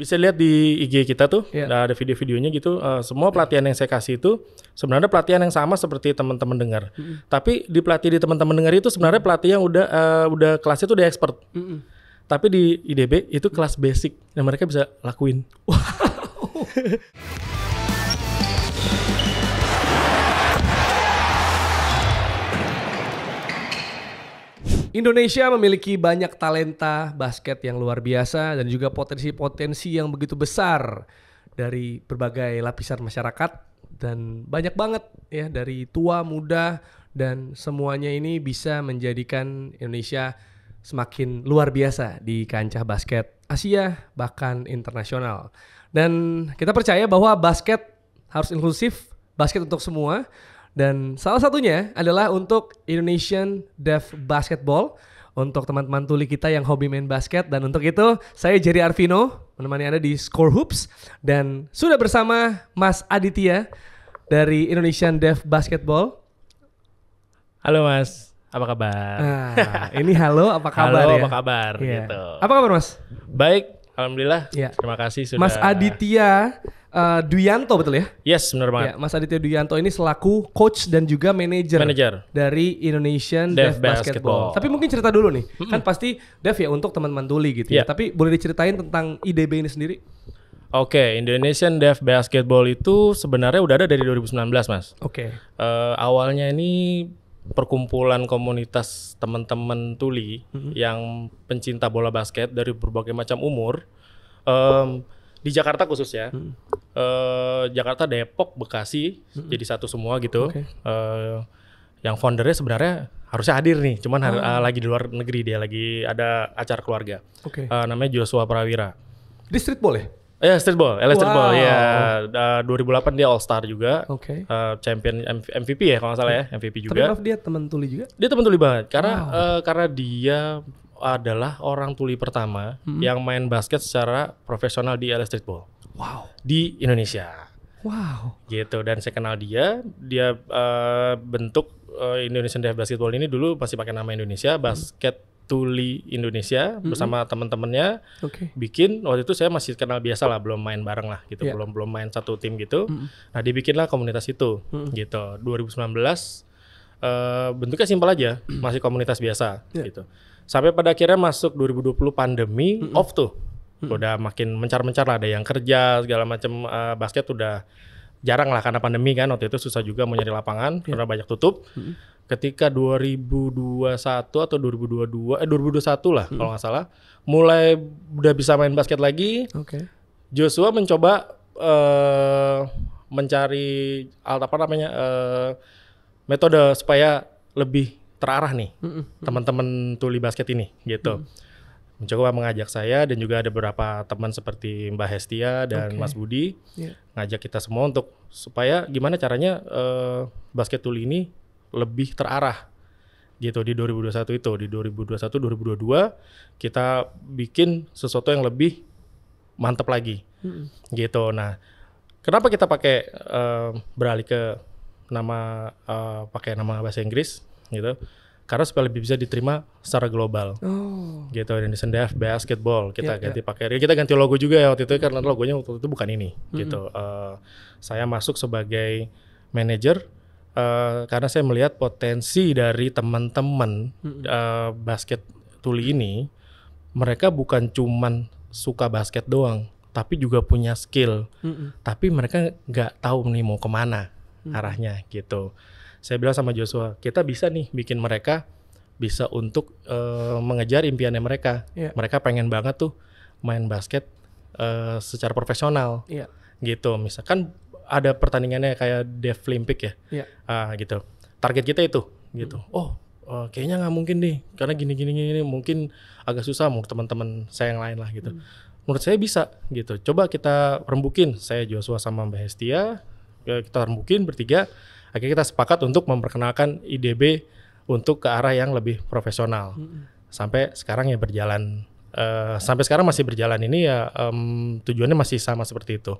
bisa lihat di IG kita tuh yeah. Iya. ada video-videonya gitu uh, semua pelatihan yang saya kasih itu sebenarnya pelatihan yang sama seperti teman-teman dengar mm -hmm. tapi di pelatih di teman-teman dengar itu sebenarnya pelatih yang udah uh, udah kelasnya tuh udah expert mm -hmm. tapi di IDB itu kelas basic yang mereka bisa lakuin Indonesia memiliki banyak talenta basket yang luar biasa dan juga potensi-potensi yang begitu besar dari berbagai lapisan masyarakat dan banyak banget ya dari tua, muda dan semuanya ini bisa menjadikan Indonesia semakin luar biasa di kancah basket Asia bahkan internasional. Dan kita percaya bahwa basket harus inklusif, basket untuk semua dan salah satunya adalah untuk Indonesian Deaf Basketball untuk teman-teman tuli kita yang hobi main basket dan untuk itu saya Jerry Arvino menemani Anda di Score Hoops dan sudah bersama Mas Aditya dari Indonesian Deaf Basketball. Halo Mas, apa kabar? Ah, ini halo apa kabar halo, ya? apa kabar yeah. gitu. Apa kabar Mas? Baik, alhamdulillah. Yeah. Terima kasih sudah Mas Aditya uh, Duyanto betul ya? Yes, benar banget. Ya, Mas Aditya Duyanto ini selaku coach dan juga manajer manager. dari Indonesian Dev, Basketball. Basketball. Tapi mungkin cerita dulu nih. Mm-hmm. Kan pasti Dev ya untuk teman-teman tuli gitu yeah. ya. Iya. Tapi boleh diceritain tentang IDB ini sendiri? Oke, okay, Indonesian Dev Basketball itu sebenarnya udah ada dari 2019, Mas. Oke. Okay. Uh, eh, awalnya ini perkumpulan komunitas teman-teman tuli mm-hmm. yang pencinta bola basket dari berbagai macam umur. Um, oh di Jakarta ya. Hmm. Uh, Jakarta, Depok, Bekasi hmm. jadi satu semua gitu. Okay. Uh, eh, yang foundernya sebenarnya harusnya hadir nih, cuman hmm. uh, lagi di luar negeri dia lagi ada acara keluarga. Okay. Uh, eh, namanya Joshua Prawira. Di streetball ya? Ya yeah, streetball, LA iya. wow. streetball ya. Yeah. Uh, 2008 dia All Star juga. Oke. Okay. Uh, champion MVP ya kalau nggak salah ya, MVP juga. Tapi dia teman tuli juga. Dia teman tuli banget karena wow. uh, karena dia adalah orang tuli pertama hmm. yang main basket secara profesional di LA Streetball. Wow. Di Indonesia. Wow. Gitu dan saya kenal dia, dia uh, bentuk uh, Indonesian Deaf Basketball ini dulu masih pakai nama Indonesia, hmm. basket tuli Indonesia hmm. bersama teman-temannya. Okay. Bikin waktu itu saya masih kenal biasa lah, belum main bareng lah gitu, yeah. belum belum main satu tim gitu. Hmm. Nah, dibikinlah komunitas itu hmm. gitu. 2019 uh, eh, bentuknya simpel aja, hmm. masih komunitas biasa yeah. gitu. Sampai pada akhirnya masuk 2020 pandemi mm -hmm. off tuh. Mm -hmm. Udah makin mencar-mencar lah ada yang kerja segala macam uh, eh, basket udah jarang lah karena pandemi kan waktu itu susah juga mau nyari lapangan yeah. karena banyak tutup. Mm -hmm. Ketika 2021 atau 2022 eh 2021 lah mm -hmm. kalau nggak salah mulai udah bisa main basket lagi. Okay. Joshua mencoba uh, mencari apa namanya uh, metode supaya lebih terarah nih mm-hmm. teman-teman tuli basket ini gitu. Mm-hmm. Mencoba mengajak saya dan juga ada beberapa teman seperti Mbak Hestia dan okay. Mas Budi yeah. ngajak kita semua untuk supaya gimana caranya uh, basket tuli ini lebih terarah gitu di 2021 itu di 2021 2022 kita bikin sesuatu yang lebih mantep lagi mm-hmm. gitu nah kenapa kita pakai uh, beralih ke nama uh, pakai nama bahasa Inggris gitu karena supaya lebih bisa diterima secara global. Oh. Gitu Indonesian Deaf Basketball kita yeah, ganti yeah. pakai kita ganti logo juga ya waktu itu karena logonya waktu itu bukan ini mm-hmm. gitu. Uh, saya masuk sebagai manager uh, eh, karena saya melihat potensi dari teman-teman mm-hmm. uh, basket tuli ini mereka bukan cuman suka basket doang tapi juga punya skill. Mm-hmm. Tapi mereka nggak tahu nih mau kemana mm-hmm. arahnya gitu saya bilang sama Joshua kita bisa nih bikin mereka bisa untuk uh, mengejar impiannya mereka yeah. mereka pengen banget tuh main basket uh, secara profesional yeah. gitu misalkan ada pertandingannya kayak Olympic ya yeah. Iya. uh, gitu target kita itu gitu mm. oh uh, kayaknya nggak mungkin nih karena gini gini gini mungkin agak susah mau teman-teman saya yang lain lah gitu mm menurut saya bisa gitu. Coba kita rembukin, saya Joshua sama Mbak Hestia, ya kita rembukin bertiga akhirnya kita sepakat untuk memperkenalkan IDB untuk ke arah yang lebih profesional. Hmm. Sampai sekarang ya berjalan uh, sampai sekarang masih berjalan ini ya um, tujuannya masih sama seperti itu.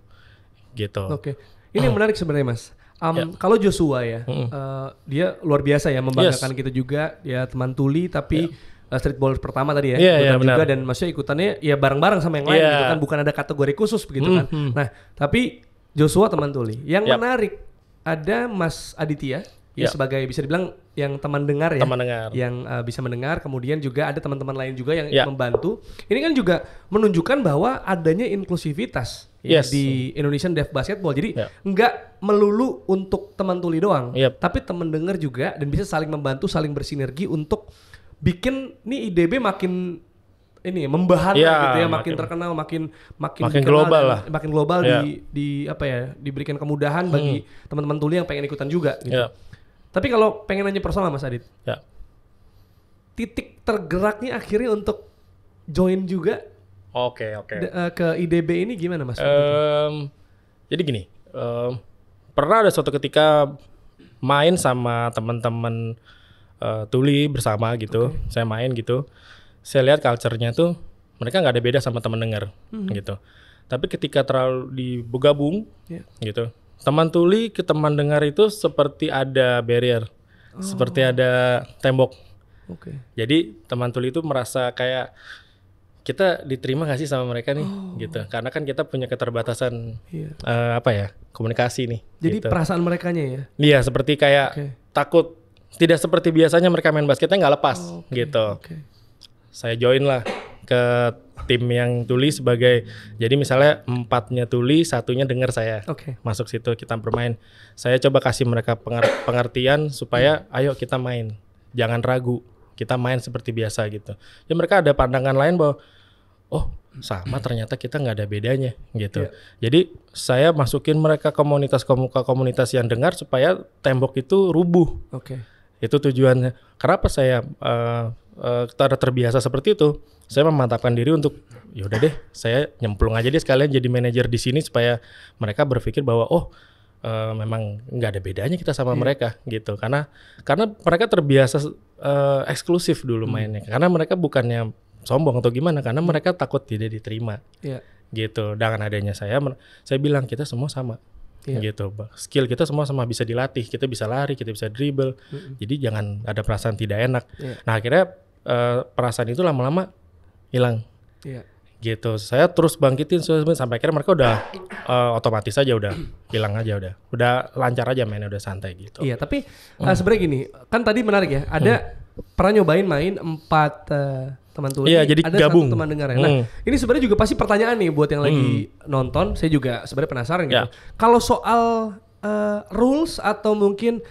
Gitu. Oke. Okay. Ini yang menarik sebenarnya, Mas. Um, yeah. Kalau Joshua ya, -hmm. uh, dia luar biasa ya membanggakan yes. kita juga. Ya teman tuli tapi yeah ya. streetball pertama tadi ya, yeah, iya, iya, yeah, juga benar. dan maksudnya ikutannya ya bareng-bareng sama yang lain yeah. gitu kan, bukan ada kategori khusus begitu mm, kan. Mm-hmm. Nah, tapi Joshua teman tuli, yang yep. menarik ada Mas Aditya ya, ya. sebagai bisa dibilang yang teman dengar ya. Teman dengar. Yang uh, bisa mendengar, kemudian juga ada teman-teman lain juga yang ya. membantu. Ini kan juga menunjukkan bahwa adanya inklusivitas ya yes. di Indonesian Deaf Basketball. Jadi ya. nggak melulu untuk teman tuli doang, yep. tapi teman dengar juga dan bisa saling membantu, saling bersinergi untuk bikin nih IDB makin ini membahana ya, gitu ya makin, makin terkenal makin makin makin global lah makin global ya. di di apa ya diberikan kemudahan hmm. bagi teman-teman tuli yang pengen ikutan juga gitu. ya. tapi kalau pengen nanya personal mas Adit ya. titik tergeraknya akhirnya untuk join juga oke okay, oke okay. Eh, ke IDB ini gimana mas um, jadi gini um, pernah ada suatu ketika main sama teman-teman uh, tuli bersama gitu okay. saya main gitu saya lihat culture-nya tuh mereka nggak ada beda sama teman dengar hmm. gitu. Tapi ketika terlalu digabung yeah. gitu, teman tuli ke teman dengar itu seperti ada barrier, oh. seperti ada tembok. Oke. Okay. Jadi teman tuli itu merasa kayak kita diterima gak sih sama mereka nih oh. gitu karena kan kita punya keterbatasan yeah. Iya. uh, apa ya komunikasi nih jadi gitu. perasaan mereka ya iya seperti kayak okay. takut tidak seperti biasanya mereka main basketnya nggak lepas oh, okay. gitu okay saya join lah ke tim yang tuli sebagai jadi misalnya empatnya tuli satunya dengar saya okay. masuk situ kita bermain saya coba kasih mereka pengertian supaya hmm. ayo kita main jangan ragu kita main seperti biasa gitu ya mereka ada pandangan lain bahwa oh sama ternyata kita nggak ada bedanya gitu. Yeah. Jadi saya masukin mereka komunitas komunitas yang dengar supaya tembok itu rubuh. Okay. Itu tujuannya. Kenapa saya uh, kita eh, ada terbiasa seperti itu, saya memantapkan diri untuk ya udah deh, saya nyemplung aja deh sekalian jadi manajer di sini supaya mereka berpikir bahwa oh uh, memang nggak ada bedanya kita sama yeah. mereka gitu. Karena karena mereka terbiasa uh, eksklusif dulu hmm. mainnya. Karena mereka bukannya sombong atau gimana, karena hmm. mereka takut tidak diterima. Yeah. Gitu. Dengan adanya saya saya bilang kita semua sama. Yeah. gitu skill kita semua sama bisa dilatih kita bisa lari kita bisa dribble mm -hmm. jadi jangan ada perasaan tidak enak yeah. nah akhirnya uh, perasaan itu lama-lama hilang. Iya. Gitu. Saya terus bangkitin sampai akhirnya mereka udah uh, otomatis aja udah hilang aja udah. Udah lancar aja mainnya udah santai gitu. Iya, tapi eh, hmm. uh, sebenarnya gini, kan tadi menarik ya. Ada hmm. pernah nyobain main empat uh, teman tuli, iya, jadi ada gabung. satu teman dengar ya. Nah, hmm. ini sebenarnya juga pasti pertanyaan nih buat yang lagi hmm. nonton. Saya juga sebenarnya penasaran gitu. Ya. Kalau soal uh, rules atau mungkin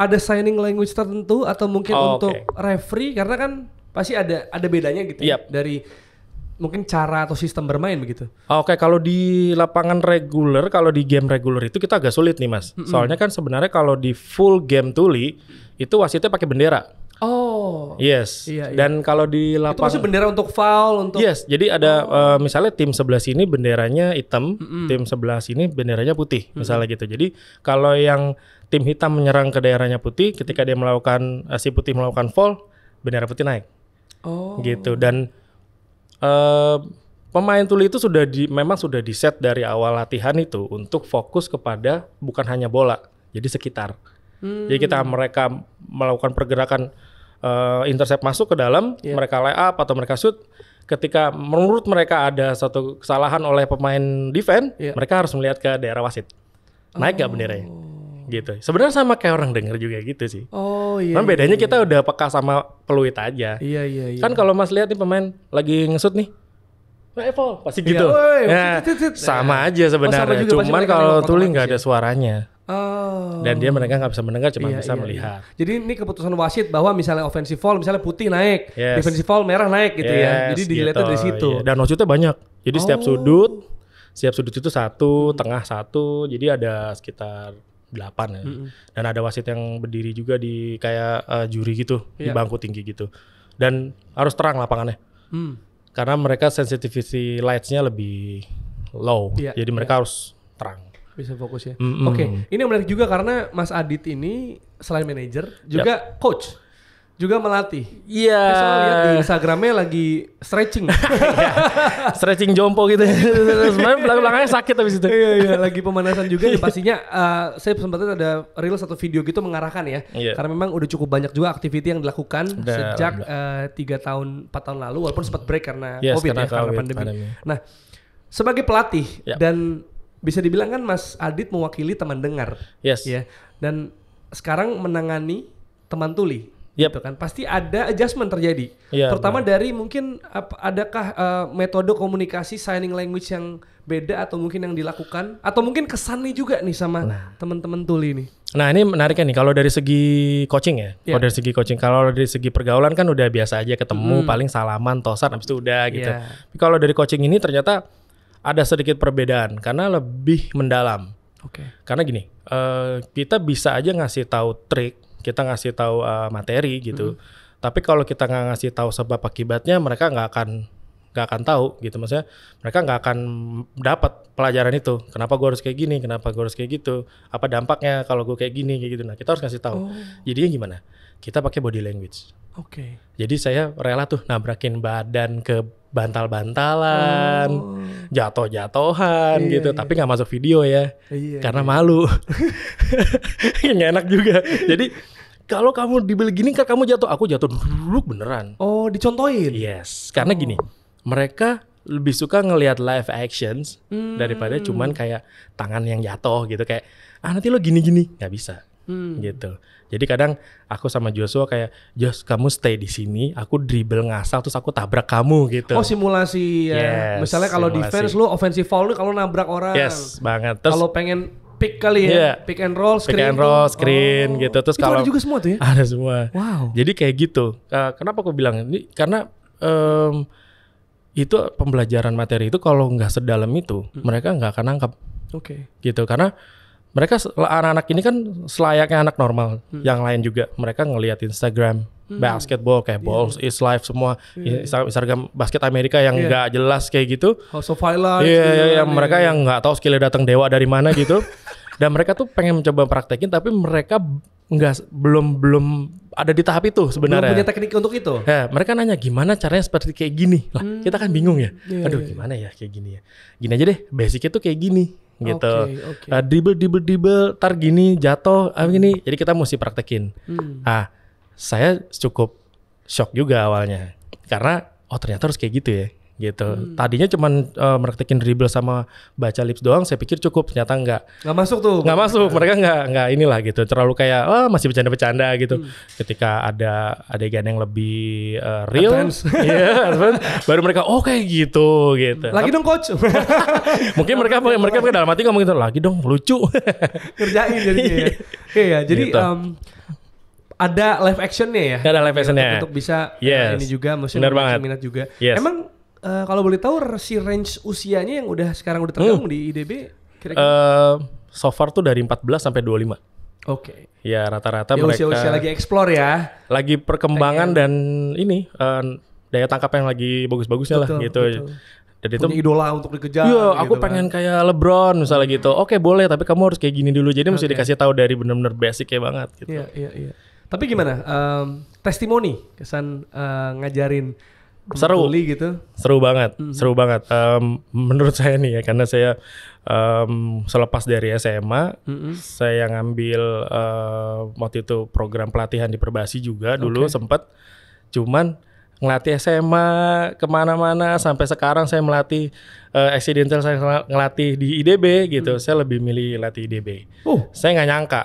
ada signing language tertentu atau mungkin oh, untuk okay. referee karena kan pasti ada ada bedanya gitu yep. Ya dari mungkin cara atau sistem bermain begitu. Ah, oke, okay, kalau di lapangan reguler, kalau di game reguler itu kita agak sulit nih, Mas. Mm -hmm. Soalnya kan sebenarnya kalau di full game tuli itu wasitnya pakai bendera. Oh. Yes. Iya, iya. Dan kalau di lapangan itu masih bendera untuk foul untuk Yes, jadi ada oh. uh, misalnya tim sebelah sini benderanya hitam, mm-hmm. tim sebelah sini benderanya putih, mm-hmm. misalnya gitu. Jadi kalau yang tim hitam menyerang ke daerahnya putih, ketika dia melakukan uh, si putih melakukan foul, bendera putih naik. Oh. Gitu dan uh, pemain tuli itu sudah di memang sudah di set dari awal latihan itu untuk fokus kepada bukan hanya bola, jadi sekitar. Hmm. Jadi kita hmm. mereka melakukan pergerakan uh, intercept masuk ke dalam, yeah. mereka lay up atau mereka shoot. Ketika menurut mereka ada satu kesalahan oleh pemain defense, yeah. mereka harus melihat ke daerah wasit. Naik nggak gak benderanya? Oh. Gitu. Sebenarnya sama kayak orang denger juga gitu sih. Oh iya. Cuman iya, bedanya iya, iya. kita udah peka sama peluit aja. Iya iya iya. Kan kalau Mas lihat nih pemain lagi ngesut nih, Apple nah, pasti iya, gitu. Iya, woy, nah, sama oh, aja sebenarnya. Oh, Cuman kalau tuli nggak ada ya. suaranya. Oh. Dan dia mereka nggak bisa mendengar, cuma iya, bisa iya, melihat. Iya. Jadi ini keputusan wasit bahwa misalnya offensive foul, misalnya putih naik, yes. defensive foul merah naik gitu ya. yes, ya. Jadi dilihat gitu, dari situ. Iya. Dan wasitnya banyak. Jadi oh. setiap sudut, setiap sudut itu satu, hmm. tengah satu. Jadi ada sekitar delapan ya. Hmm. Dan ada wasit yang berdiri juga di kayak uh, juri gitu, yeah. di iya. bangku tinggi gitu. Dan harus terang lapangannya. Hmm. Karena mereka sensitivity lightsnya lebih low. Yeah, Jadi mereka yeah. harus terang bisa fokus ya. Mm-hmm. Oke, okay. ini menarik juga karena Mas Adit ini selain manajer juga yep. coach juga melatih. Iya. Yeah. Saya lihat di Instagramnya lagi stretching. stretching jompo gitu. Sebenarnya belakang-belakangnya sakit habis itu. iya, iya. Lagi pemanasan juga. ya, pastinya uh, saya sempat ada reel satu video gitu mengarahkan ya. Yeah. Karena memang udah cukup banyak juga aktiviti yang dilakukan Dan sejak eh, tiga uh, tahun, empat tahun lalu. Walaupun sempat break karena yes, COVID ya, karena ya, COVID, karena pandemi. pandemi. Nah, sebagai pelatih yep. Ya. dan bisa dibilang kan Mas Adit mewakili teman dengar. Yes. Ya. Dan sekarang menangani teman tuli. Yep. Gitu kan pasti ada adjustment terjadi. Yeah, Terutama nah. dari mungkin adakah uh, metode komunikasi signing language yang beda atau mungkin yang dilakukan atau mungkin kesan kesannya juga nih sama nah. teman-teman tuli ini. Nah, ini menariknya nih kalau dari segi coaching ya. Yeah. Kalau dari segi coaching, kalau dari segi pergaulan kan udah biasa aja ketemu hmm. paling salaman, tosan habis itu udah gitu. Yeah. Tapi kalau dari coaching ini ternyata ada sedikit perbedaan karena lebih mendalam. Oke. Okay. Karena gini, uh, kita bisa aja ngasih tahu trik, kita ngasih tahu uh, materi gitu. Mm -hmm. Tapi kalau kita nggak ngasih tahu sebab akibatnya, mereka nggak akan nggak akan tahu gitu maksudnya mereka nggak akan dapat pelajaran itu kenapa gua harus kayak gini kenapa gua harus kayak gitu apa dampaknya kalau gua kayak gini kayak gitu nah kita harus ngasih tahu oh. jadinya gimana kita pakai body language oke okay. jadi saya rela tuh nabrakin badan ke bantal-bantalan, oh. jatuh-jatuhan iya, gitu, iya. tapi iya. nggak masuk video ya, iya, karena iya. malu, ya, nggak enak juga. Jadi kalau kamu dibeli gini kan kamu jatuh, aku jatuh dulu beneran. Oh, dicontohin? Yes, karena oh. gini, mereka lebih suka ngelihat live actions hmm. daripada cuman kayak tangan yang jatuh gitu kayak ah nanti lo gini gini nggak bisa hmm. gitu jadi kadang aku sama Joshua kayak, Jos kamu stay di sini, aku dribble ngasal terus aku tabrak kamu gitu. Oh simulasi ya. Yes, Misalnya kalau defense lu offensive foul lu kalau nabrak orang. Yes banget. Terus kalau pengen pick kali ya, yeah. pick and roll screen. Pick and roll screen oh. gitu. Terus kalau ada juga semua tuh ya? Ada semua. Wow. Jadi kayak gitu. kenapa aku bilang ini? Karena um, itu pembelajaran materi itu kalau nggak sedalam itu hmm. mereka nggak akan nangkap. Oke. Okay. Gitu karena mereka anak-anak ini kan selayaknya anak normal hmm. yang lain juga mereka ngelihat Instagram hmm. basketball kayak yeah. balls is life semua yeah. Iya, Instagram basket Amerika yang iya. nggak yeah. jelas kayak gitu House of Highlights iya yeah, yeah, yang mereka iya. yang nggak tahu skillnya datang dewa dari mana gitu dan mereka tuh pengen mencoba praktekin tapi mereka nggak belum belum ada di tahap itu sebenarnya. Belum punya teknik untuk itu. Ya, mereka nanya gimana caranya seperti kayak gini. Lah, hmm. kita kan bingung ya. Yeah, Aduh, yeah. gimana ya kayak gini ya. Gini aja deh, basicnya tuh kayak gini gitu. Okay, okay. Uh, dribble dribble dribble tar gini jatuh ah gini. Jadi kita mesti praktekin. Hmm. Ah, saya cukup shock juga awalnya karena oh ternyata harus kayak gitu ya gitu. Hmm. Tadinya cuman uh, eh, meraktekin dribble sama baca lips doang, saya pikir cukup, ternyata enggak. Enggak masuk tuh. Enggak masuk, iya. mereka enggak enggak inilah gitu. Terlalu kayak oh, masih bercanda-bercanda gitu. Hmm. Ketika ada adegan yang lebih uh, real, yeah, iya, baru mereka oh kayak gitu gitu. Lagi dong coach. Mungkin mereka mereka, mereka dalam hati ngomong gitu, lagi dong lucu. Kerjain jadinya. Ya. ya, jadi gitu. um, ada live actionnya ya. Ada live actionnya. Untuk, untuk bisa eh, yes. ini juga musim minat juga. Yes. Emang uh, kalau boleh tahu si range usianya yang udah sekarang udah tergabung hmm. di IDB kira-kira? Uh, so far tuh dari 14 sampai 25. Oke. Okay. Ya rata-rata ya, mereka usia-usia lagi explore ya. Lagi perkembangan Pengen. dan ini uh, daya tangkap yang lagi bagus-bagusnya lah gitu. Betul. Dan itu idola untuk dikejar. Iya, gitu aku kan. pengen kayak LeBron misalnya hmm. gitu. Oke, okay, boleh, tapi kamu harus kayak gini dulu. Jadi okay. mesti dikasih tahu dari benar-benar basic kayak banget gitu. Iya, iya, iya. Tapi gimana? Um, testimoni kesan uh, ngajarin seru gitu seru banget hmm. seru banget um, menurut saya nih ya karena saya um, selepas dari SMA hmm. saya ngambil uh, waktu itu program pelatihan di Perbasi juga dulu okay. sempat cuman ngelatih SMA kemana-mana sampai sekarang saya melatih uh, accidental saya ngelatih di IDB gitu hmm. saya lebih milih latih IDB uh. Oh. saya nggak nyangka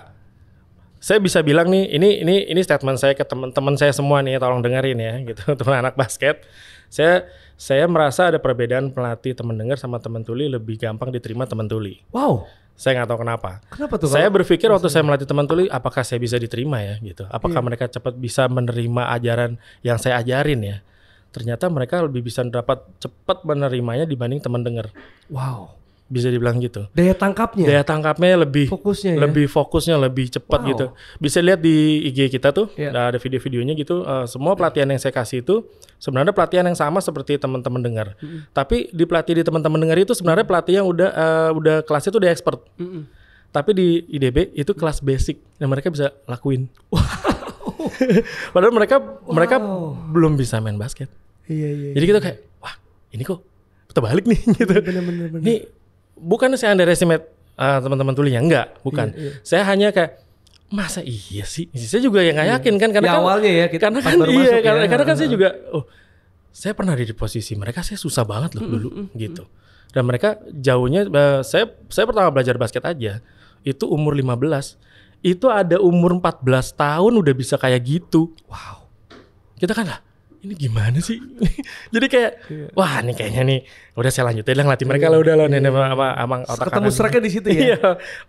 saya bisa bilang nih ini ini ini statement saya ke teman-teman saya semua nih tolong dengerin ya gitu teman anak basket saya saya merasa ada perbedaan pelatih teman dengar sama teman tuli lebih gampang diterima teman tuli wow saya nggak tahu kenapa kenapa tuh saya berpikir waktu saya melatih teman tuli apakah saya bisa diterima ya gitu apakah iya. mereka cepat bisa menerima ajaran yang saya ajarin ya ternyata mereka lebih bisa dapat cepat menerimanya dibanding teman dengar wow bisa dibilang gitu. Daya tangkapnya. Daya tangkapnya lebih fokusnya ya? lebih fokusnya lebih cepat wow. gitu. Bisa lihat di IG kita tuh yeah. Iya. ada video-videonya gitu uh, semua pelatihan yang saya kasih itu sebenarnya pelatihan yang sama seperti teman-teman dengar. Mm -hmm. Tapi di pelatih di teman-teman dengar itu sebenarnya pelatih yang udah uh, udah kelasnya tuh udah expert. Mm -hmm. Tapi di IDB itu kelas basic yang mereka bisa lakuin. Padahal mereka wow. mereka belum bisa main basket. Iya, iya, iya. Jadi kita kayak wah, ini kok terbalik nih gitu. Iya, bener, Nih bukan saya underestimate uh, teman-teman tuli ya enggak, bukan. Iya, iya. Saya hanya kayak masa iya sih? Saya juga yang nggak iya. yakin iya. kan karena ya, kan, awalnya ya kita karena kan iya masuk karena, ya. karena kan saya juga oh saya pernah ada di posisi mereka saya susah banget loh mm dulu mm -hmm. gitu. Dan mereka jauhnya uh, saya saya pertama belajar basket aja itu umur 15 itu ada umur 14 tahun udah bisa kayak gitu. Wow. Kita kan lah ini gimana sih? Jadi kayak iya. wah ini kayaknya nih udah saya lanjutin lah ngelatih mereka iya. lah udah loh iya. sama emang amang otak Ketemu seraknya di situ ya. Iya.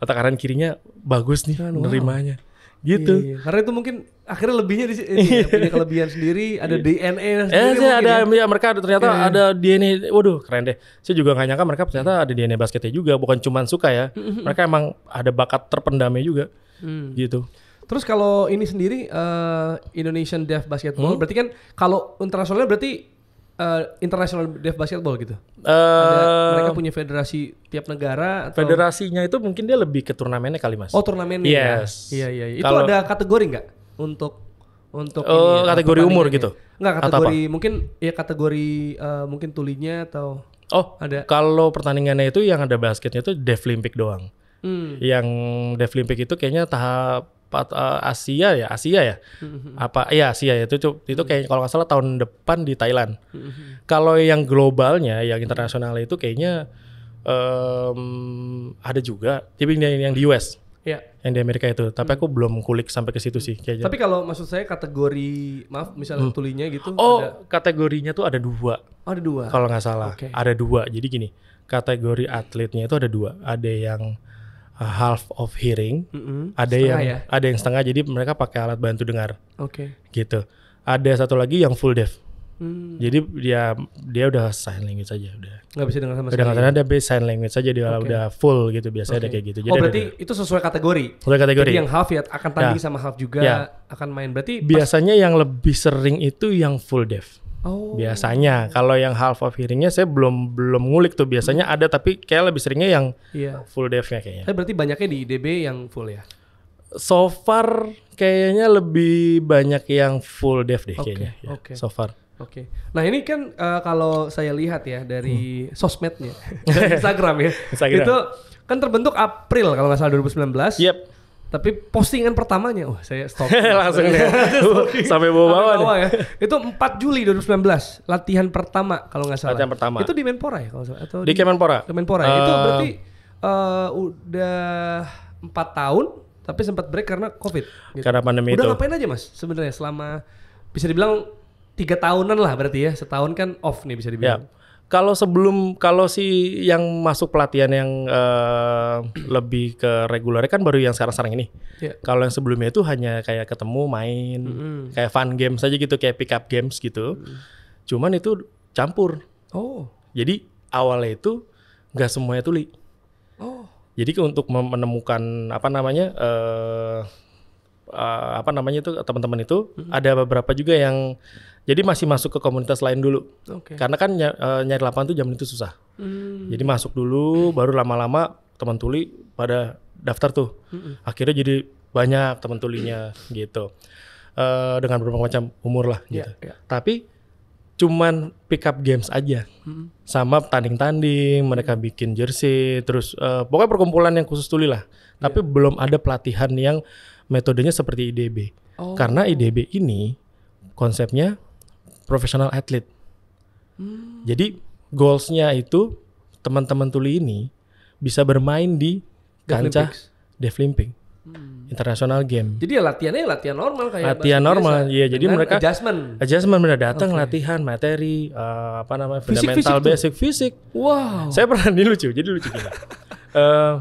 Otak kanan kirinya bagus nih kan nerimanya. Wow. Iya, gitu. Iya. Karena itu mungkin akhirnya lebihnya di sini ya, punya kelebihan sendiri, ada DNA iya. sendiri. Eh, ada ya. ya mereka ternyata iya. ada DNA. Waduh, keren deh. Saya juga gak nyangka mereka ternyata ada DNA basketnya juga, bukan cuma suka ya. mereka emang ada bakat terpendamnya juga. Hmm. Gitu. Terus kalau ini sendiri uh, Indonesian Deaf Basketball hmm? berarti kan kalau internasionalnya berarti uh, eh, international deaf basketball gitu. Uh, mereka punya federasi tiap negara atau Federasinya itu mungkin dia lebih ke turnamennya kali Mas. Oh, turnamennya. Ya? Yes. Iya iya iya. Itu ada kategori nggak untuk untuk uh, ini, ya? kategori umur gitu. Enggak kategori mungkin ya kategori uh, mungkin tulinya atau Oh, ada. Kalau pertandingannya itu yang ada basketnya itu Deaflympic doang. Hmm. Yang Deaflympic itu kayaknya tahap atau eh, Asia ya Asia ya mm-hmm. apa ya Asia ya itu itu, itu kayak kalau nggak salah tahun depan di Thailand mm-hmm. kalau yang globalnya yang internasional itu kayaknya um, ada juga tapi yang, yang di US Ya. Yang di Amerika itu. Tapi mm-hmm. aku belum kulik sampai ke situ sih kayaknya. Tapi kalau maksud saya kategori maaf misalnya hmm. tulinya gitu Oh, ada... kategorinya tuh ada dua. Oh, ada dua. Kalau nggak salah. Okay. Ada dua. Jadi gini, kategori atletnya itu ada dua. Ada yang half of hearing, mm-hmm. ada setengah yang ya? ada yang setengah jadi mereka pakai alat bantu dengar. Oke. Okay. Gitu. Ada satu lagi yang full deaf. Hmm. Jadi dia dia udah sign language saja udah. Nggak bisa dengar sama sekali. Udah karena ada bisa sign language saja dia okay. udah full gitu biasanya okay. ada kayak gitu. Jadi oh berarti ada, itu sesuai kategori. Sesuai kategori. Jadi yang half ya akan tanding ya. sama half juga ya. akan main. Berarti biasanya yang lebih sering itu yang full deaf. Oh. Biasanya kalau yang half of hearingnya saya belum belum ngulik tuh biasanya hmm. ada tapi kayak lebih seringnya yang yeah. full deafnya kayaknya. Tapi berarti banyaknya di IDB yang full ya? So far kayaknya lebih banyak yang full deaf deh okay. kayaknya. Ya, okay. So far. Oke. Okay. Nah ini kan uh, kalau saya lihat ya dari hmm. sosmednya, dari Instagram ya. Instagram. Itu kan terbentuk April kalau nggak salah 2019. Yep tapi postingan pertamanya wah oh, saya stop langsung ya sampai bawa bawa, ya. itu 4 Juli 2019 latihan pertama kalau nggak salah latihan pertama itu di Menpora ya kalau salah atau di, di Kemenpora Kemenpora uh, itu eh. berarti uh, udah empat tahun tapi sempat break karena covid gitu. karena pandemi udah itu udah ngapain aja mas sebenarnya selama bisa dibilang tiga tahunan lah berarti ya setahun kan off nih bisa dibilang ya kalau sebelum kalau si yang masuk pelatihan yang uh, lebih ke reguler kan baru yang sekarang-sekarang ini. Yeah. Kalau yang sebelumnya itu hanya kayak ketemu main, mm -hmm. kayak fun game saja gitu, kayak pick up games gitu. Mm Cuman itu campur. Oh. Jadi awalnya itu nggak semuanya tuli. Oh. Jadi untuk menemukan apa namanya uh, uh, apa namanya itu teman-teman itu mm -hmm. ada beberapa juga yang jadi masih masuk ke komunitas lain dulu. Okay. Karena kan uh, nyari lapangan tuh zaman itu susah. Hmm. Jadi masuk dulu, baru lama-lama teman tuli pada daftar tuh. Hmm. Akhirnya jadi banyak teman tulinya gitu. Uh, dengan berbagai macam umur lah ya, gitu. Yeah, yeah. Tapi cuman pick up games aja. Hmm. Sama tanding-tanding, mereka hmm. bikin jersey, terus uh, pokoknya perkumpulan yang khusus tuli lah. Yeah. Tapi ya. belum ada pelatihan yang metodenya seperti IDB. Oh. Karena IDB ini konsepnya profesional atlet. Hmm. Jadi goalsnya itu teman-teman tuli ini bisa bermain di kancah Deaflimping. Hmm. International game. Jadi ya latihannya ya latihan normal kayak latihan normal, iya. Jadi mereka adjustment, adjustment benar datang okay. latihan materi, uh, apa namanya fundamental basic fisik. Wow. Saya pernah ini lucu, jadi lucu gila. uh, eh,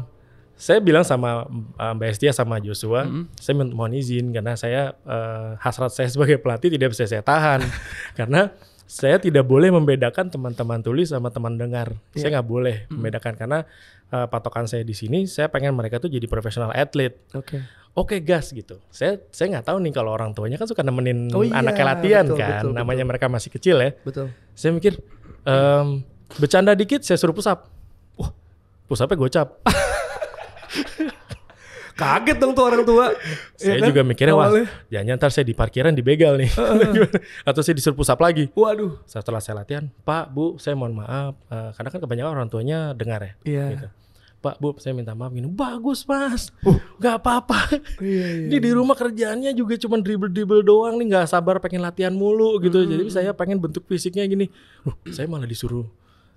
saya bilang sama eh, Mbak Estia sama Joshua, mm -hmm. saya mohon izin karena saya eh, hasrat saya sebagai pelatih tidak bisa saya tahan karena saya tidak boleh membedakan teman-teman tulis sama teman dengar. Yeah. Saya nggak boleh mm -hmm. membedakan karena eh, patokan saya di sini, saya pengen mereka tuh jadi profesional atlet. Oke. Okay. Oke okay, gas gitu. Saya saya nggak tahu nih kalau orang tuanya kan suka nemenin oh, iya, anaknya latihan betul, kan, betul, namanya betul. mereka masih kecil ya. Betul. Saya mikir um, bercanda dikit, saya suruh pusap. Wah, pusapnya gocap. Kaget dong tuh orang tua. Iya saya ya kan? juga mikirnya wah, jangan ntar saya di parkiran dibegal nih. Atau saya disuruh pusap lagi. Waduh. Setelah saya latihan, "Pak, Bu, saya mohon maaf." Uh, karena kan kebanyakan orang tuanya dengar ya. Iya. Gitu. Pak Bu saya minta maaf gini bagus mas uh. nggak apa-apa iya, iya. ini iya. di rumah kerjaannya juga cuma dribble dribble doang nih nggak sabar pengen latihan mulu gitu hmm. jadi saya pengen bentuk fisiknya gini uh, saya malah disuruh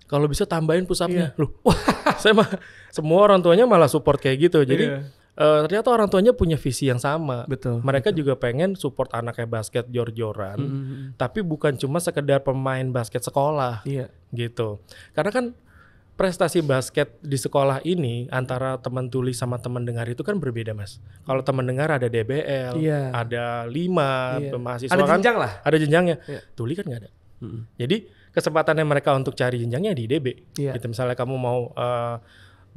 kalau bisa tambahin pusatnya, Yeah. Loh, wah, saya mah semua orang tuanya malah support kayak gitu. Jadi yeah. Iya. Uh, ternyata orang tuanya punya visi yang sama. Betul. Mereka betul. juga pengen support anaknya basket jor-joran, mm -hmm. tapi bukan cuma sekedar pemain basket sekolah. Yeah. Gitu. Karena kan prestasi basket di sekolah ini antara teman tuli sama teman dengar itu kan berbeda mas. Kalau teman dengar ada DBL, yeah. ada lima yeah. mahasiswa ada kan jenjang lah. Ada jenjangnya. Yeah. Tuli kan nggak ada. Mm -hmm. Jadi kesempatannya mereka untuk cari jenjangnya di IDB. Yeah. Gitu misalnya kamu mau uh, eh,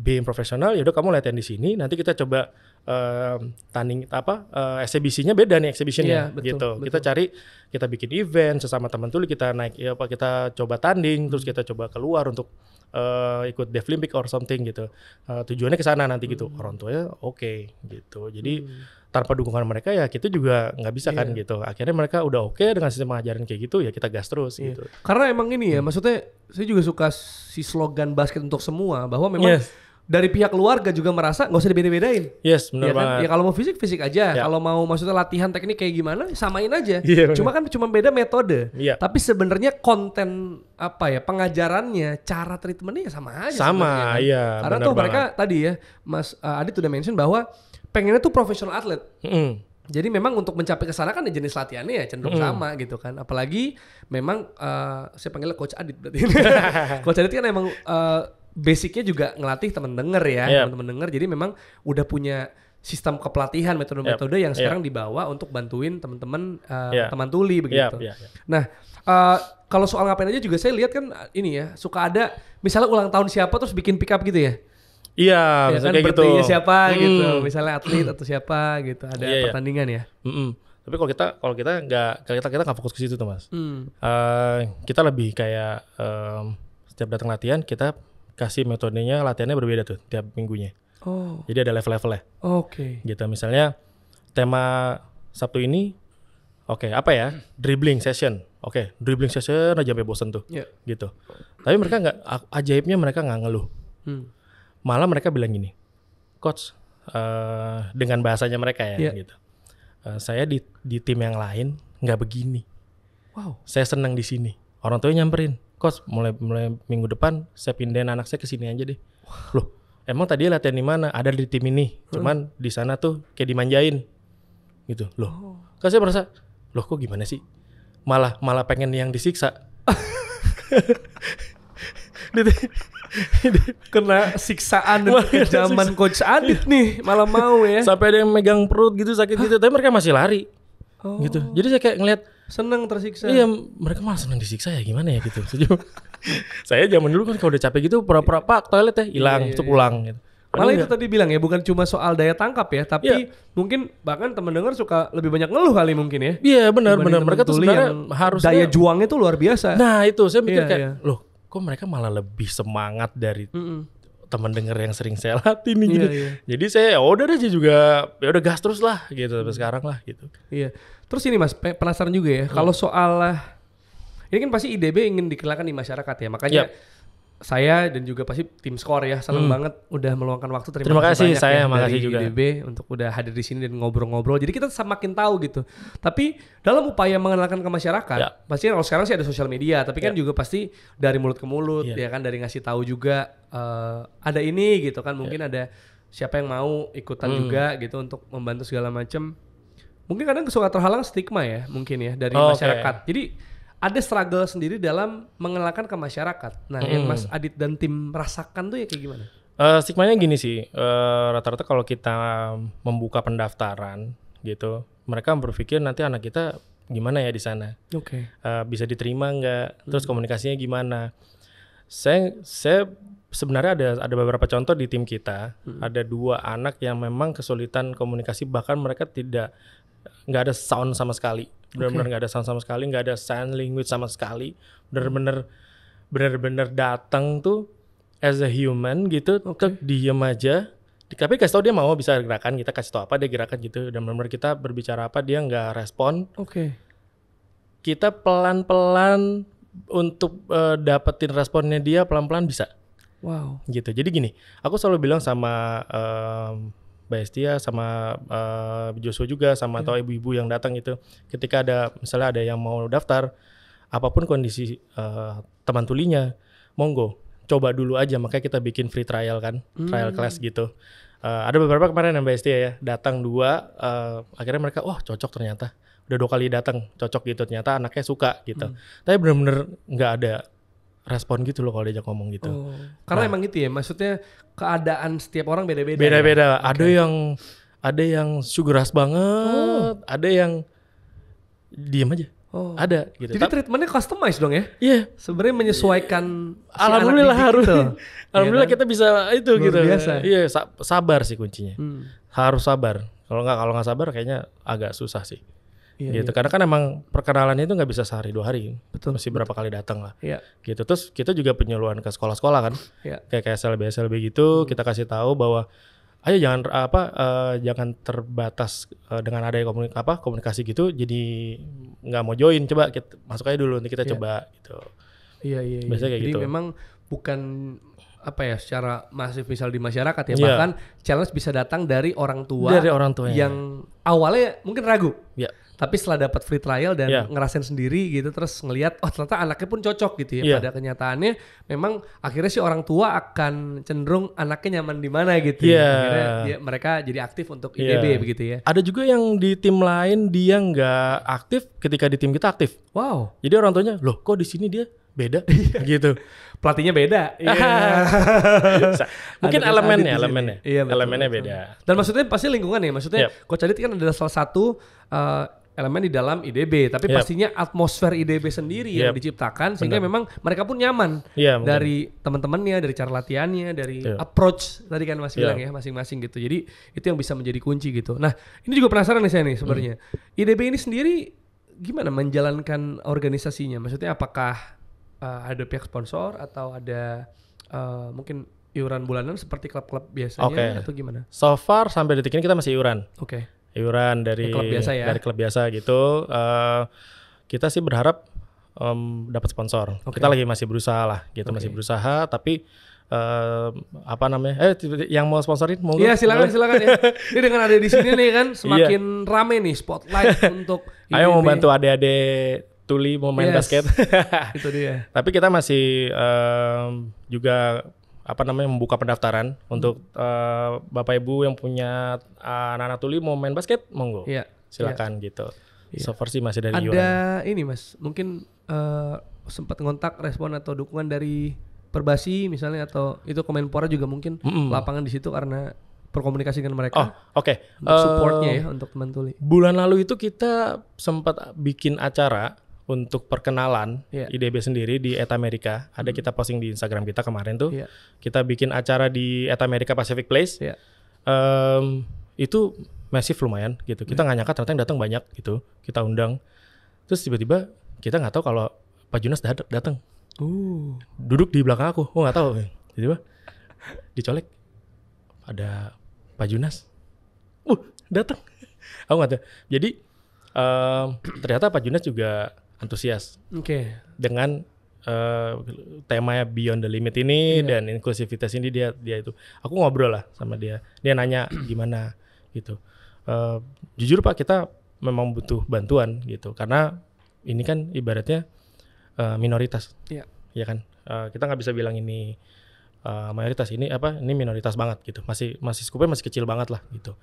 being profesional, yaudah kamu latihan di sini. Nanti kita coba uh, tanding apa uh, eksibisinya beda nih exhibitionnya yeah, betul, gitu. Betul. Kita cari, kita bikin event sesama teman tuli kita naik ya apa kita coba tanding, terus kita coba keluar untuk uh, ikut Deaflympic or something gitu. Uh, tujuannya ke sana nanti gitu. hmm. gitu. Orang tuanya oke okay, gitu. Jadi hmm tanpa dukungan mereka ya kita juga nggak bisa yeah. kan iya. gitu. Akhirnya mereka udah oke okay dengan sistem pengajaran kayak gitu ya kita gas terus yeah. gitu. Karena emang ini ya hmm. maksudnya saya juga suka si slogan basket untuk semua bahwa memang yes. dari pihak keluarga juga merasa nggak usah dibedain bedain Yes, benar ya kan? Ya kalau mau fisik fisik aja, yeah. kalau mau maksudnya latihan teknik kayak gimana samain aja. Yeah, iya, cuma kan cuma beda metode. Yeah. Tapi sebenarnya konten apa ya pengajarannya, cara treatmentnya ya sama aja. Sama, kan. iya. Kan? Karena tuh mereka tadi ya Mas uh, Adit udah mention bahwa pengennya tuh profesional atlet. Mm. Jadi memang untuk mencapai ke sana kan ya jenis latihannya ya cenderung mm. sama gitu kan. Apalagi memang uh, saya panggilnya coach Adit berarti. coach Adit kan emang uh, basicnya juga ngelatih teman denger ya, yep. teman denger. Jadi memang udah punya sistem kepelatihan metode-metode yep. yang sekarang yep. dibawa untuk bantuin teman-teman uh, eh, yep. teman tuli begitu. Yep. Yep. yep. Nah, uh, kalau soal ngapain aja juga saya lihat kan ini ya, suka ada misalnya ulang tahun siapa terus bikin pick up gitu ya. Iya, ya kan kayak gitu. siapa hmm. gitu, misalnya atlet atau siapa gitu, ada yeah, iya. pertandingan yeah. ya. Mm -mm. Tapi kalau kita kalau kita nggak kalau kita kita nggak fokus ke situ tuh mas. Mm. Uh, eh, kita lebih kayak um, setiap datang latihan kita kasih metodenya latihannya berbeda tuh tiap minggunya. Oh. Jadi ada level-levelnya. Oke. Okay. Gitu misalnya tema Sabtu ini, oke okay, apa ya dribbling session. Oke okay, dribbling session aja sampai bosan tuh. Yeah. Gitu. Tapi mereka nggak ajaibnya mereka nggak ngeluh. Hmm Malah mereka bilang gini, coach uh, dengan bahasanya mereka ya yeah. gitu. Uh, saya di di tim yang lain nggak begini. Wow. Saya senang di sini. Orang tuanya nyamperin, coach mulai mulai minggu depan saya pindahin anak saya ke sini aja deh. Wow. Loh, emang tadi latihan di mana? Ada di tim ini. Cuman di sana tuh kayak dimanjain. Gitu. Loh. Oh. Kan saya merasa, loh kok gimana sih? Malah malah pengen yang disiksa. kena siksaan dan zaman coach Adit nih malah mau ya sampai ada yang megang perut gitu sakit gitu tapi mereka masih lari oh. gitu jadi saya kayak ngeliat seneng tersiksa iya mereka malah seneng disiksa ya gimana ya gitu saya zaman dulu kan kalau udah capek gitu pura-pura pak toilet ya hilang itu iya, iya, pulang iya. gitu Malah itu tadi bilang ya, bukan cuma soal daya tangkap ya, tapi ya. mungkin bahkan teman dengar suka lebih banyak ngeluh kali mungkin ya. Iya benar benar mereka tuh sebenarnya harus daya juangnya tuh luar biasa. Nah itu saya mikir ya, kayak ya. loh kok mereka malah lebih semangat dari mm -mm. teman denger yang sering saya latih nih Yeah. Gitu. Iya. Jadi saya ya udah deh juga ya udah gas terus lah gitu sampai sekarang lah gitu. Iya. Terus ini Mas penasaran juga ya hmm. kalau soal ini kan pasti IDB ingin dikenalkan di masyarakat ya. Makanya yep iya saya dan juga pasti tim skor ya senang hmm. banget udah meluangkan waktu terima, terima kasih, kasih saya ya, kasih juga untuk udah hadir di sini dan ngobrol-ngobrol jadi kita semakin tahu gitu tapi dalam upaya mengenalkan ke masyarakat ya. pasti kalau sekarang sih ada sosial media tapi kan ya. kan juga pasti dari mulut ke mulut ya, ya kan dari ngasih tahu juga uh, ada ini gitu kan mungkin ya. ada siapa yang mau ikutan hmm. juga gitu untuk membantu segala macam mungkin kadang suka terhalang stigma ya mungkin ya dari oh, masyarakat okay. jadi ada struggle sendiri dalam mengenalkan ke masyarakat. Nah, hmm. yang Mas Adit dan tim rasakan tuh ya kayak gimana? Uh, stigmanya gini sih, rata eh, rata-rata kalau kita membuka pendaftaran gitu, mereka berpikir nanti anak kita gimana ya di sana, okay. uh, eh, bisa diterima nggak, hmm. terus komunikasinya gimana. Saya, saya sebenarnya ada ada beberapa contoh di tim kita, hmm. ada dua anak yang memang kesulitan komunikasi, bahkan mereka tidak nggak ada sound sama sekali benar-benar nggak okay. ada sound sama sekali nggak ada sign language sama sekali benar-benar benar-benar datang tuh as a human gitu okay. diem aja tapi kasih tau dia mau bisa gerakan kita kasih tau apa dia gerakan gitu dan benar-benar kita berbicara apa dia nggak respon oke okay. kita pelan-pelan untuk uh, dapetin responnya dia pelan-pelan bisa wow gitu jadi gini aku selalu bilang sama um, Bestia sama uh, Joshua juga sama yeah. atau ibu-ibu yang datang itu ketika ada misalnya ada yang mau daftar apapun kondisi uh, teman tulinya monggo coba dulu aja makanya kita bikin free trial kan hmm. trial class gitu uh, ada beberapa kemarin yang Bestia ya datang dua uh, akhirnya mereka wah oh, cocok ternyata udah dua kali datang cocok gitu ternyata anaknya suka gitu hmm. tapi bener-bener nggak ada respon gitu loh kalau diajak ngomong gitu. Oh, karena nah, emang gitu ya, maksudnya keadaan setiap orang beda-beda. Beda-beda. Ya? Ada okay. yang ada yang sugeras banget, oh. ada yang diem aja. Oh. Ada gitu. Jadi treatmentnya customize dong ya? Iya. Yeah. Sebenarnya menyesuaikan yeah. si iya. Alhamdulillah harus. Gitu. Alhamdulillah iya kan? kita bisa itu Luar gitu. Biasa. Iya, sabar sih kuncinya. Hmm. Harus sabar. Kalau nggak kalau nggak sabar kayaknya agak susah sih. Iya, gitu. Iya. Karena kan emang perkenalannya itu nggak bisa sehari dua hari. Betul. Masih berapa kali datang lah. Iya. Gitu. Terus kita juga penyuluhan ke sekolah-sekolah kan. Iya. Kayak kayak SLB SLB gitu, hmm. kita kasih tahu bahwa ayo jangan apa uh, jangan terbatas uh, dengan ada komunikasi apa komunikasi gitu jadi nggak mau join coba kita masuk aja dulu nanti kita iya. coba gitu. Iya iya. iya. Biasanya kayak jadi gitu. memang bukan apa ya secara masif misal di masyarakat ya yeah. bahkan challenge bisa datang dari orang tua dari orang tua iya. yang awalnya mungkin ragu. Yeah tapi setelah dapat free trial dan yeah. ngerasain sendiri gitu terus ngelihat oh ternyata anaknya pun cocok gitu ya yeah. pada kenyataannya memang akhirnya si orang tua akan cenderung anaknya nyaman di mana gitu yeah. ya. Iya. akhirnya dia, mereka jadi aktif untuk IDB yeah. begitu ya ada juga yang di tim lain dia nggak aktif ketika di tim kita aktif wow jadi orang tuanya loh kok di sini dia beda iya. gitu. Pelatihnya beda. Iya. Iya. Mungkin elemennya, Adit elemennya. Iya, betul, elemennya betul. beda. Dan maksudnya pasti lingkungan ya, maksudnya yep. Coach Adit kan adalah salah satu uh, elemen di dalam IDB, tapi yep. pastinya atmosfer IDB sendiri yep. yang diciptakan sehingga memang mereka pun nyaman yeah, dari teman-temannya, dari cara latihannya, dari yeah. approach tadi kan Mas yeah. bilang ya masing-masing gitu. Jadi itu yang bisa menjadi kunci gitu. Nah, ini juga penasaran nih saya nih sebenarnya. mm. IDB ini sendiri gimana menjalankan organisasinya? Maksudnya apakah uh, ada pihak sponsor atau ada uh, mungkin iuran bulanan seperti klub-klub biasanya okay. atau gimana? So far sampai detik ini kita masih iuran. Oke. Okay. Iuran dari klub biasa ya. Dari klub biasa gitu. Uh, kita sih berharap um, dapat sponsor. Okay. Kita lagi masih berusaha lah gitu, okay. masih berusaha tapi uh, apa namanya? Eh yang mau sponsorin mau Iya, silakan boleh. silakan ya. Ini dengan ada di sini nih kan iya. semakin yeah. rame nih spotlight untuk Ayo mau bantu adik-adik tuli mau main yes, basket. itu dia. Tapi kita masih um, juga apa namanya membuka pendaftaran hmm. untuk uh, Bapak Ibu yang punya anak eh, anak-anak tuli mau main basket monggo. Iya. Silakan iya. gitu. Iya. So far sih masih dari Ada Yuran. ini Mas, mungkin uh, sempat ngontak respon atau dukungan dari Perbasi misalnya atau itu Kemenpora juga mungkin mm -mm. lapangan di situ karena berkomunikasi dengan mereka. Oh, oke. Okay. Supportnya uh, ya untuk teman tuli. Bulan lalu itu kita sempat bikin acara untuk perkenalan yeah. IDB sendiri di ETA Amerika. Ada kita posting di Instagram kita kemarin tuh. Yeah. Kita bikin acara di ETA Amerika Pacific Place. Yeah. Iya. Um, itu masif lumayan gitu. Kita iya. nggak yeah. nyangka ternyata yang datang banyak gitu. Kita undang. Terus tiba-tiba kita nggak tahu kalau Pak Junas datang. Uh. Duduk di belakang aku. Oh nggak tahu. Tiba-tiba dicolek. Ada Pak Junas. Uh datang. aku nggak tahu. Jadi um, ternyata Pak Junas juga antusias. Oke. Okay. Dengan uh, eh, tema Beyond the Limit ini yeah. dan inklusivitas ini dia dia itu. Aku ngobrol lah sama dia. Dia nanya gimana gitu. Uh, jujur Pak, kita memang butuh bantuan gitu karena ini kan ibaratnya uh, minoritas. Iya. Yeah. Ya kan? Uh, kita nggak bisa bilang ini uh, mayoritas ini apa ini minoritas banget gitu. Masih masih skupnya masih kecil banget lah gitu.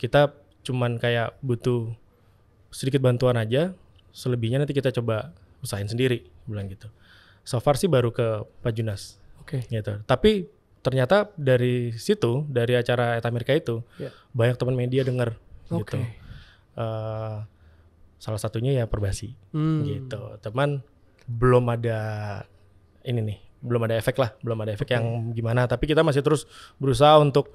Kita cuman kayak butuh sedikit bantuan aja selebihnya nanti kita coba usahain sendiri bilang gitu so far sih baru ke Pak Junas oke okay. gitu tapi ternyata dari situ dari acara Et Amerika itu yeah. banyak teman media dengar okay. gitu uh, salah satunya ya perbasi hmm. gitu teman belum ada ini nih belum ada efek lah belum ada efek okay. yang gimana tapi kita masih terus berusaha untuk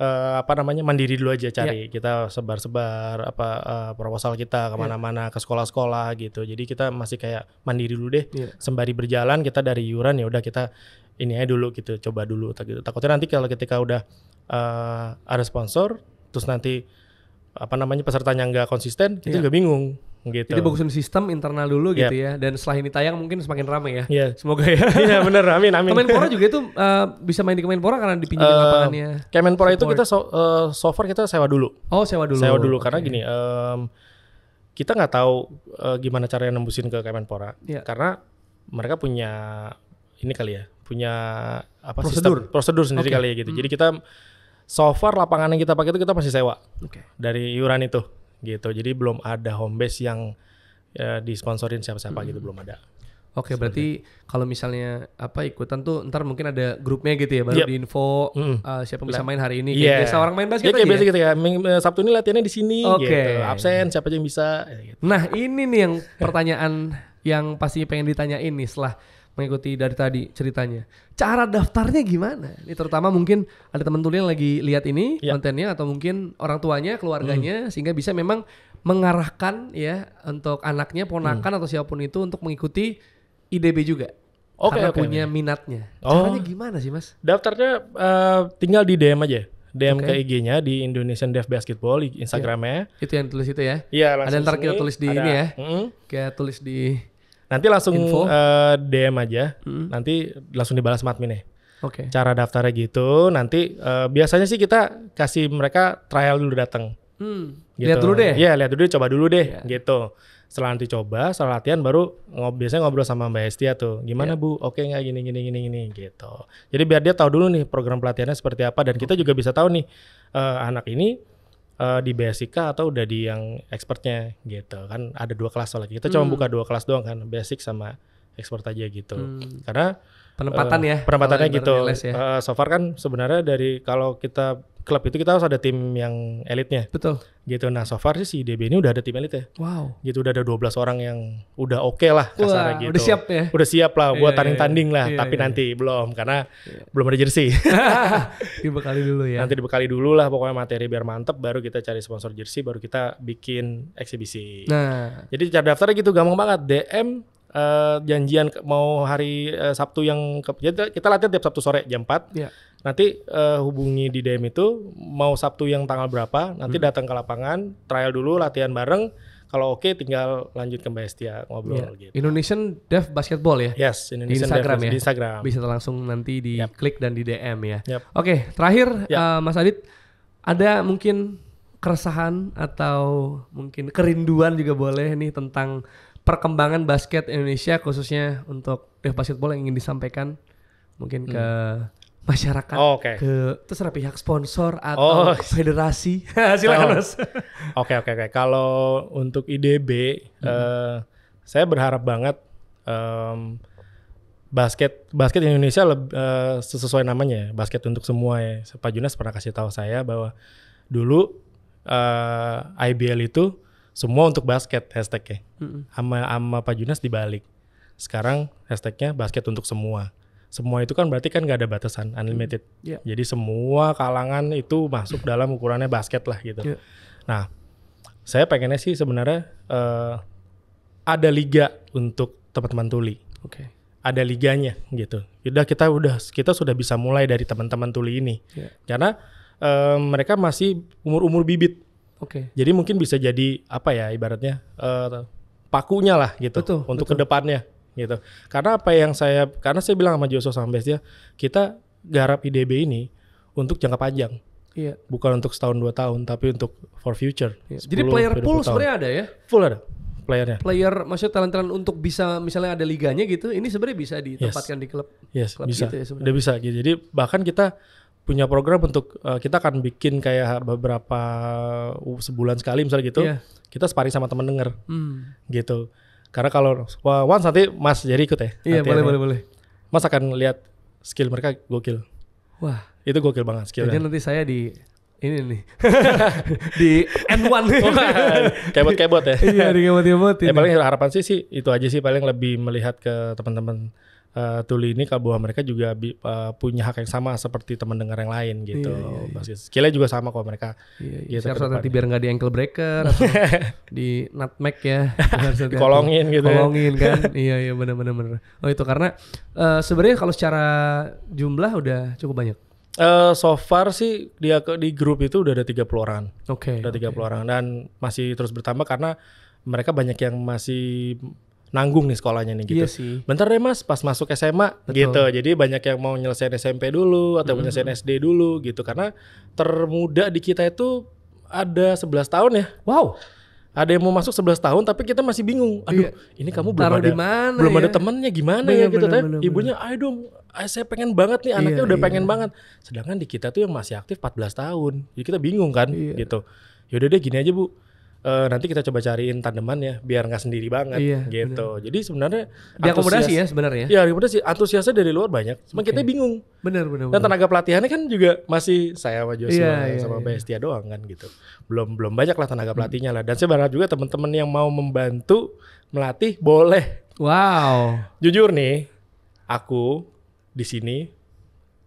uh, apa namanya mandiri dulu aja iya. cari yeah. kita sebar-sebar apa uh, proposal kita kemana-mana yeah. ke sekolah-sekolah gitu jadi kita masih kayak mandiri dulu deh yeah. sembari berjalan kita dari iuran ya udah kita ini aja dulu gitu coba dulu gitu takutnya nanti kalau ketika udah uh, ada sponsor terus nanti apa namanya pesertanya nggak konsisten yeah. kita iya. juga bingung Gitu. Jadi bagusin sistem internal dulu yep. gitu iya. ya. Dan setelah ini tayang mungkin semakin ramai ya. Yeah. Semoga ya. Iya bener, amin amin. Kemenpora juga itu uh, bisa main di Kemenpora karena dipinjam uh, lapangannya. Kemenpora itu kita so, uh, eh, software kita sewa dulu. Oh sewa dulu. Sewa dulu karena gini, um, kita nggak tahu uh, gimana caranya nembusin ke Kemenpora. Yeah. Karena mereka punya ini kali ya, punya apa prosedur sistem, prosedur sendiri okay. kali ya gitu. Mm. Jadi kita software lapangan yang kita pakai itu kita masih sewa okay. dari iuran itu gitu. Jadi belum ada home base yang ya, disponsorin siapa-siapa gitu, hmm. gitu belum ada. Oke, okay, berarti kalau misalnya apa ikutan tuh ntar mungkin ada grupnya gitu ya, baru yep. di info mm. uh, eh, siapa yang bisa main hari ini. Kayak iya. biasa orang main basket yeah, kayak biasa ya? gitu ya. Eh, Sabtu ini latihannya di sini okay. gitu. Absen siapa aja yang bisa ya gitu. Nah, ini nih yang pertanyaan yang pasti pengen ditanyain nih setelah mengikuti dari tadi ceritanya. Cara daftarnya gimana? Ini terutama mungkin ada teman tuli yang lagi lihat ini ya. kontennya atau mungkin orang tuanya, keluarganya hmm. sehingga bisa memang mengarahkan ya untuk anaknya, ponakan hmm. atau siapapun itu untuk mengikuti IDB juga. Okay, karena okay, punya okay. minatnya. Oh. Caranya oh. gimana sih, Mas? Daftarnya uh, tinggal di DM aja. DM okay. ke IG-nya di Indonesian Dev Basketball Instagramnya. Ya, Itu yang tulis itu ya? Iya, langsung Ada ntar kita tulis di ada, ini ya. Mm -hmm. Kita tulis di Nanti langsung Info. Uh, eh, DM aja. Hmm. Nanti langsung dibalas sama admin Oke. Okay. Cara daftarnya gitu. Nanti uh, biasanya sih kita kasih mereka trial dulu datang. Hmm. Gitu. Lihat dulu deh. Iya, lihat dulu deh, coba dulu deh yeah. gitu. Setelah nanti coba, setelah latihan baru ngob biasanya ngobrol sama Mbak Estia tuh. Gimana yeah. Bu? Oke nggak gini gini gini gini gitu. Jadi biar dia tahu dulu nih program pelatihannya seperti apa dan kita juga bisa tahu nih uh, anak ini uh, di basic atau udah di yang expertnya gitu kan ada dua kelas soalnya kita hmm. cuma buka dua kelas doang kan basic sama expert aja gitu hmm. karena penempatan uh, ya penempatannya gitu ya. Uh, so far kan sebenarnya dari kalau kita klub itu kita harus ada tim yang elitnya. Betul. Gitu. Nah, so far sih si DB ini udah ada tim elit ya. Wow. Gitu udah ada 12 orang yang udah oke okay lah kasarnya gitu. Udah siap ya. Udah siap lah iya, buat iya, tanding-tanding iya. lah, tapi nanti belum karena belum ada jersey. dibekali dulu ya. Nanti dibekali dulu lah pokoknya materi biar mantep baru kita cari sponsor jersey, baru kita bikin eksibisi. Nah. Jadi cara daftarnya gitu gampang banget DM Eh, janjian mau hari uh, Sabtu yang ke, kita, kita latihan tiap Sabtu sore jam 4. Yeah. Nanti uh, hubungi di DM itu mau Sabtu yang tanggal berapa, nanti hmm. datang ke lapangan, trial dulu latihan bareng. Kalau oke tinggal lanjut ke Bestia ngobrol yeah. gitu. Indonesian Dev Basketball ya? Yes, Indonesian di Instagram Dev, ya. Di Instagram. Bisa langsung nanti di yep. klik dan di DM ya. Yep. Oke, okay, terakhir yep. uh, Mas Adit ada mungkin keresahan atau mungkin kerinduan juga boleh nih tentang perkembangan basket Indonesia khususnya untuk Dev eh, Basketball yang ingin disampaikan mungkin ke hmm. masyarakat oh, okay. ke terserah pihak sponsor atau oh. federasi silakan oh. mas oke oke oke kalau untuk IDB hmm. uh, saya berharap banget um, basket basket Indonesia lebih, eh, uh, sesuai namanya ya, basket untuk semua ya Pak Junas pernah kasih tahu saya bahwa dulu uh, IBL itu semua untuk basket hashtagnya sama mm sama Pak Junas dibalik. Sekarang hashtagnya basket untuk semua. Semua itu kan berarti kan gak ada batasan, unlimited. Mm. Yeah. Jadi semua kalangan itu masuk dalam ukurannya basket lah gitu. Yeah. Nah, saya pengennya sih sebenarnya uh, ada liga untuk teman-teman tuli. Oke. Okay. Ada liganya gitu. Udah kita udah kita sudah bisa mulai dari teman-teman tuli ini. Yeah. Karena uh, mereka masih umur-umur bibit. Oke. Okay. Jadi mungkin bisa jadi apa ya ibaratnya uh, pakunya lah gitu betul, untuk betul. kedepannya gitu. Karena apa yang saya karena saya bilang sama Joshua sampai dia kita garap IDB ini untuk jangka panjang. Iya. Bukan untuk setahun dua tahun tapi untuk for future. Iya. 10, Jadi player pool sebenarnya ada ya? Full ada playernya. Player maksud talent-talent untuk bisa misalnya ada liganya gitu, ini sebenarnya bisa ditempatkan yes. di klub. Yes, klub bisa. Gitu ya Udah bisa gitu. Jadi bahkan kita punya program untuk uh, kita akan bikin kayak beberapa uh, sebulan sekali misalnya gitu yeah. kita sparring sama temen denger hmm. gitu karena kalau once nanti mas jadi ikut ya iya yeah, boleh boleh boleh mas akan lihat skill mereka gokil wah itu gokil banget skillnya jadi nanti saya di ini nih di N1 kebot-kebot ya iya di kebot-kebot ya, ya paling harapan sih sih itu aja sih paling lebih melihat ke teman-teman uh, eh, tuli ini bahwa mereka juga uh, punya hak yang sama seperti teman dengar yang lain gitu. Iya, iya, iya. Skillnya juga sama kok mereka. Iya, iya. Gitu, harus nanti biar nggak di ankle breaker atau di nutmeg ya. kolongin gitu. Kolongin ya. kan. iya iya benar benar benar. Oh itu karena uh, sebenarnya kalau secara jumlah udah cukup banyak. Uh, so far sih dia ke, di grup itu udah ada 30 orang. Oke. Okay, udah 30 okay. orang dan masih terus bertambah karena mereka banyak yang masih nanggung nih sekolahnya nih gitu. Iya sih. Bentar deh mas, pas masuk SMA Betul. gitu. Jadi banyak yang mau nyelesain SMP dulu atau mm -hmm. nyelesain mm-hmm. SD dulu gitu. Karena termuda di kita itu ada 11 tahun ya. Wow. Ada yang mau masuk 11 tahun tapi kita masih bingung. Iya. Aduh, iya. ini kamu belum Taruh ada dimana, belum ya? ada temennya gimana ya, bener, ya gitu. Bener, kan? bener, ibunya, ayo dong, saya pengen banget nih anaknya iya, udah iya. pengen banget. Sedangkan di kita tuh yang masih aktif 14 tahun. Jadi kita bingung kan iya. gitu. Yaudah deh gini aja bu Eh, nanti kita coba cariin tandeman ya biar nggak sendiri banget iya, gitu. Bener. Jadi sebenarnya diakomodasi ya sebenarnya. Ya iya, diakomodasi. Antusiasnya dari luar banyak. Cuma okay. kita bingung. Benar benar. Dan tenaga pelatihannya kan juga masih saya sama Joshua iya, iya, sama iya. Bestia doang kan gitu. Belum belum banyak lah tenaga pelatihnya hmm. lah. Dan saya berharap juga teman-teman yang mau membantu melatih boleh. Wow. Jujur nih, aku di sini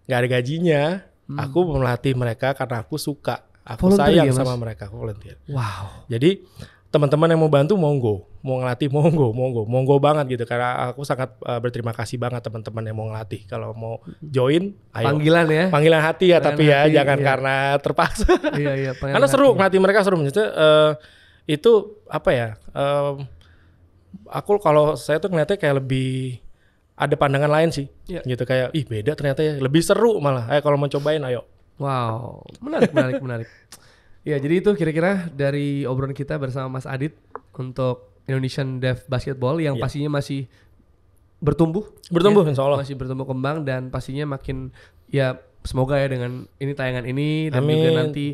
nggak ada gajinya. Hmm. Aku melatih mereka karena aku suka Aku volunteer sayang ya, sama mereka, aku volunteer. Wow. Jadi teman-teman yang mau bantu monggo, mau ngelatih monggo, monggo, monggo banget gitu karena aku sangat uh, berterima kasih banget teman-teman yang mau ngelatih. Kalau mau join, ayo. Panggilan ya. Panggilan hati ya, panggilan tapi ya, hati, ya jangan iya. karena terpaksa. Iya iya. Karena seru, ngelatih mereka seru. Maksudnya uh, itu apa ya? Uh, aku kalau saya tuh ngeliatnya kayak lebih ada pandangan lain sih, yeah. gitu kayak ih beda ternyata ya lebih seru malah. Ayo kalau mau cobain ayo Wow, menarik, menarik, menarik. Ya, jadi itu kira-kira dari obrolan kita bersama Mas Adit untuk Indonesian Dev Basketball yang yeah. pastinya masih bertumbuh. Bertumbuh, ya, insya Allah. Masih bertumbuh kembang dan pastinya makin ya semoga ya dengan ini tayangan ini dan Amin. juga nanti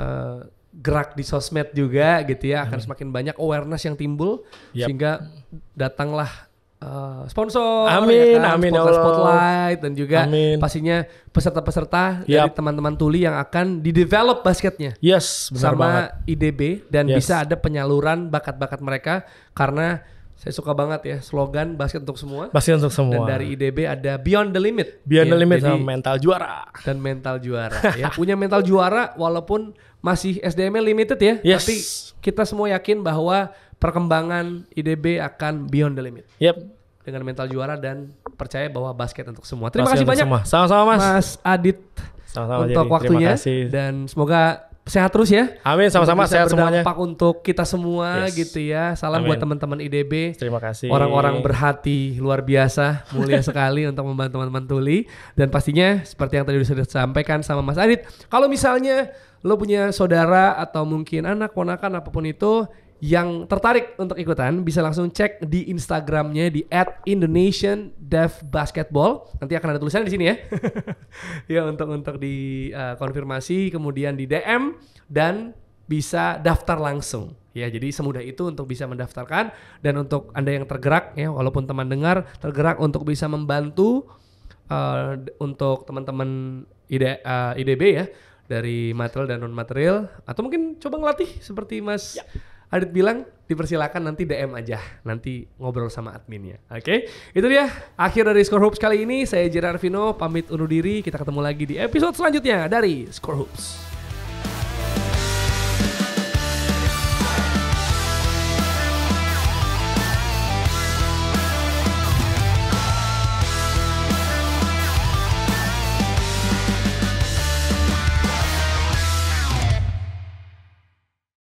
uh, gerak di sosmed juga gitu ya Amin. akan semakin banyak awareness yang timbul yep. sehingga datanglah uh, sponsor, ya kan? amin, ya kan? amin, sponsor ya Allah. spotlight dan juga amin. pastinya peserta-peserta yep. dari teman-teman tuli yang akan didevelop basketnya, yes, benar sama banget. IDB dan yes. bisa ada penyaluran bakat-bakat mereka karena saya suka banget ya slogan basket untuk semua. Basket untuk semua. Dan dari IDB ada Beyond the Limit. Beyond ya, the Limit jadi, sama mental juara. Dan mental juara ya. Punya mental juara walaupun masih SDM-nya limited ya. Yes. Tapi kita semua yakin bahwa perkembangan IDB akan beyond the limit. Yep. Dengan mental juara dan percaya bahwa basket untuk semua. Terima basket kasih banyak. Sama-sama Mas. Mas Adit. Sama-sama untuk jadi. waktunya Terima kasih. dan semoga sehat terus ya. Amin sama-sama sehat semuanya. Berdampak untuk kita semua yes. gitu ya. Salam Amin. buat teman-teman IDB. Terima kasih. Orang-orang berhati luar biasa, mulia sekali untuk membantu teman-teman tuli dan pastinya seperti yang tadi sudah disampaikan sama Mas Adit, kalau misalnya lo punya saudara atau mungkin anak ponakan apapun itu yang tertarik untuk ikutan bisa langsung cek di Instagramnya di @indonesian_dev_basketball. Nanti akan ada tulisan di sini ya. ya untuk untuk dikonfirmasi eh, uh, kemudian di DM dan bisa daftar langsung. Ya, jadi semudah itu untuk bisa mendaftarkan dan untuk Anda yang tergerak ya walaupun teman dengar tergerak untuk bisa membantu uh, untuk teman-teman ID, uh, eh, IDB ya dari material dan non material atau mungkin coba ngelatih seperti Mas ya Adit bilang dipersilakan nanti DM aja. Nanti ngobrol sama adminnya. Oke, okay? itu dia akhir dari Score Hoops kali ini. Saya Gerard Vino, pamit undur diri. Kita ketemu lagi di episode selanjutnya dari Score Hoops.